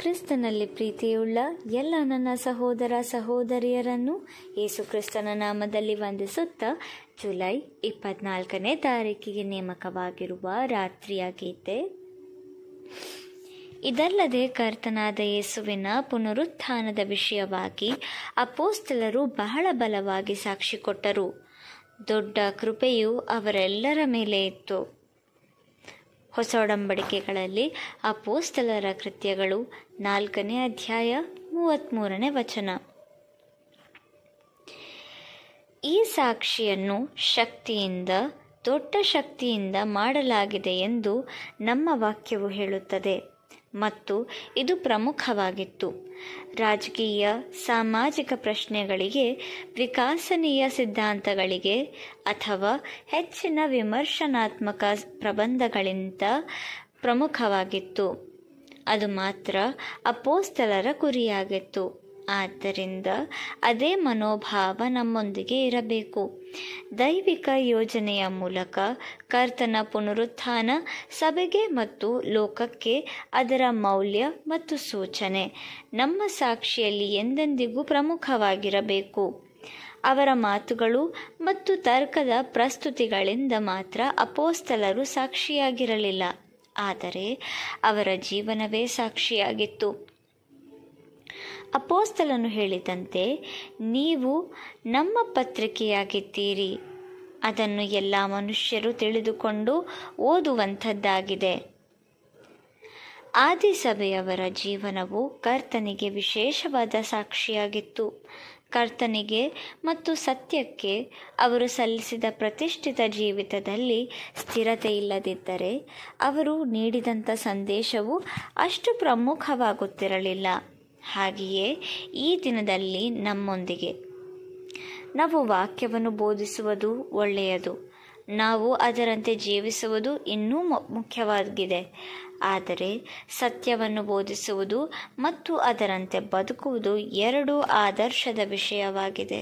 ಕ್ರಿಸ್ತನಲ್ಲಿ ಪ್ರೀತಿಯುಳ್ಳ ಎಲ್ಲ ನನ್ನ ಸಹೋದರ ಸಹೋದರಿಯರನ್ನು ಯೇಸು ಕ್ರಿಸ್ತನ ನಾಮದಲ್ಲಿ ವಂದಿಸುತ್ತಾ ಜುಲೈ ಇಪ್ಪತ್ನಾಲ್ಕನೇ ತಾರೀಕಿಗೆ ನೇಮಕವಾಗಿರುವ ರಾತ್ರಿಯ ಗೀತೆ ಇದಲ್ಲದೆ ಕರ್ತನಾದ ಯೇಸುವಿನ ಪುನರುತ್ಥಾನದ ವಿಷಯವಾಗಿ ಅಪೋಸ್ತಲರು ಬಹಳ ಬಲವಾಗಿ ಸಾಕ್ಷಿ ಕೊಟ್ಟರು ದೊಡ್ಡ ಕೃಪೆಯು ಅವರೆಲ್ಲರ ಮೇಲೆ ಇತ್ತು ಹೊಸ ಒಡಂಬಡಿಕೆಗಳಲ್ಲಿ ಅಪೋಸ್ತಲರ ಕೃತ್ಯಗಳು ನಾಲ್ಕನೇ ಅಧ್ಯಾಯ ಮೂವತ್ತ್ಮೂರನೇ ವಚನ ಈ ಸಾಕ್ಷಿಯನ್ನು ಶಕ್ತಿಯಿಂದ ದೊಡ್ಡ ಶಕ್ತಿಯಿಂದ ಮಾಡಲಾಗಿದೆ ಎಂದು ನಮ್ಮ ವಾಕ್ಯವು ಹೇಳುತ್ತದೆ ಮತ್ತು ಇದು ಪ್ರಮುಖವಾಗಿತ್ತು ರಾಜಕೀಯ ಸಾಮಾಜಿಕ ಪ್ರಶ್ನೆಗಳಿಗೆ ವಿಕಾಸನೀಯ ಸಿದ್ಧಾಂತಗಳಿಗೆ ಅಥವಾ ಹೆಚ್ಚಿನ ವಿಮರ್ಶನಾತ್ಮಕ ಪ್ರಬಂಧಗಳಿಂದ ಪ್ರಮುಖವಾಗಿತ್ತು ಅದು ಮಾತ್ರ ಅಪೋಸ್ತಲರ ಗುರಿಯಾಗಿತ್ತು ಆದ್ದರಿಂದ ಅದೇ ಮನೋಭಾವ ನಮ್ಮೊಂದಿಗೆ ಇರಬೇಕು ದೈವಿಕ ಯೋಜನೆಯ ಮೂಲಕ ಕರ್ತನ ಪುನರುತ್ಥಾನ ಸಭೆಗೆ ಮತ್ತು ಲೋಕಕ್ಕೆ ಅದರ ಮೌಲ್ಯ ಮತ್ತು ಸೂಚನೆ ನಮ್ಮ ಸಾಕ್ಷಿಯಲ್ಲಿ ಎಂದೆಂದಿಗೂ ಪ್ರಮುಖವಾಗಿರಬೇಕು ಅವರ ಮಾತುಗಳು ಮತ್ತು ತರ್ಕದ ಪ್ರಸ್ತುತಿಗಳಿಂದ ಮಾತ್ರ ಅಪೋಸ್ತಲರು ಸಾಕ್ಷಿಯಾಗಿರಲಿಲ್ಲ ಆದರೆ ಅವರ ಜೀವನವೇ ಸಾಕ್ಷಿಯಾಗಿತ್ತು ಅಪೋಸ್ತಲನು ಹೇಳಿದಂತೆ ನೀವು ನಮ್ಮ ಪತ್ರಿಕೆಯಾಗಿದ್ದೀರಿ ಅದನ್ನು ಎಲ್ಲ ಮನುಷ್ಯರು ತಿಳಿದುಕೊಂಡು ಓದುವಂಥದ್ದಾಗಿದೆ ಆದಿಸಭೆಯವರ ಜೀವನವು ಕರ್ತನಿಗೆ ವಿಶೇಷವಾದ ಸಾಕ್ಷಿಯಾಗಿತ್ತು ಕರ್ತನಿಗೆ ಮತ್ತು ಸತ್ಯಕ್ಕೆ ಅವರು ಸಲ್ಲಿಸಿದ ಪ್ರತಿಷ್ಠಿತ ಜೀವಿತದಲ್ಲಿ ಸ್ಥಿರತೆ ಇಲ್ಲದಿದ್ದರೆ ಅವರು ನೀಡಿದಂಥ ಸಂದೇಶವು ಅಷ್ಟು ಪ್ರಮುಖವಾಗುತ್ತಿರಲಿಲ್ಲ ಹಾಗೆಯೇ ಈ ದಿನದಲ್ಲಿ ನಮ್ಮೊಂದಿಗೆ ನಾವು ವಾಕ್ಯವನ್ನು ಬೋಧಿಸುವುದು ಒಳ್ಳೆಯದು ನಾವು ಅದರಂತೆ ಜೀವಿಸುವುದು ಇನ್ನೂ ಮುಖ್ಯವಾಗಿದೆ ಆದರೆ ಸತ್ಯವನ್ನು ಬೋಧಿಸುವುದು ಮತ್ತು ಅದರಂತೆ ಬದುಕುವುದು ಎರಡೂ ಆದರ್ಶದ ವಿಷಯವಾಗಿದೆ